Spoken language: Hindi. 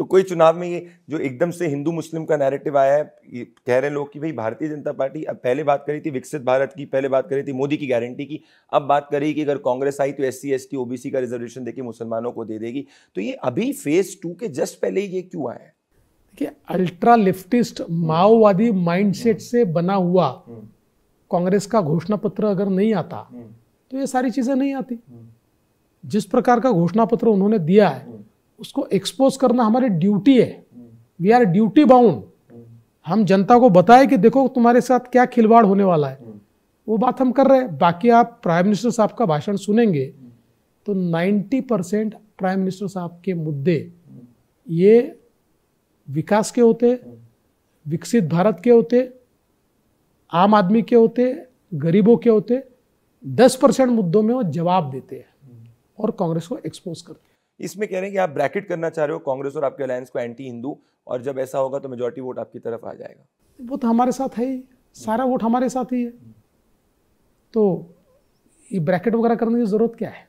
तो कोई चुनाव में ये जो एकदम से हिंदू मुस्लिम का नैरेटिव आया है ये कह रहे लोग कि भाई भारतीय जनता पार्टी अब पहले बात करी थी विकसित भारत की पहले बात करी थी मोदी की गारंटी की अब बात करी कि अगर कांग्रेस आई तो S C S T OBC का रिजर्वेशन देके मुसलमानों को दे देगी तो ये अभी फेज टू के जस्ट पहले ही ये क्यों आया है देखिए अल्ट्रा लेफ्टिस्ट माओवादी माइंडसेट से बना हुआ हम्म। कांग्रेस का घोषणा पत्र अगर नहीं आता हम्म। तो ये सारी चीजें नहीं आती हम्म। जिस प्रकार का घोषणा पत्र उन्होंने दिया है उसको एक्सपोज करना हमारी ड्यूटी है वी आर ड्यूटी बाउंड हम जनता को बताएं कि देखो तुम्हारे साथ क्या खिलवाड़ होने वाला है वो बात हम कर रहे हैं बाकी आप प्राइम मिनिस्टर साहब का भाषण सुनेंगे तो 90 परसेंट प्राइम मिनिस्टर साहब के मुद्दे ये विकास के होते विकसित भारत के होते आम आदमी के होते गरीबों के होते 10 परसेंट मुद्दों में वो जवाब देते हैं और कांग्रेस को एक्सपोज करते हैं इसमें कह रहे हैं कि आप ब्रैकेट करना चाह रहे हो कांग्रेस और आपके अलायंस को एंटी हिंदू और जब ऐसा होगा तो मेजोरिटी वोट आपकी तरफ आ जाएगा वो तो हमारे साथ है ही सारा वोट हमारे साथ ही है तो ये ब्रैकेट वगैरह करने की ज़रूरत क्या है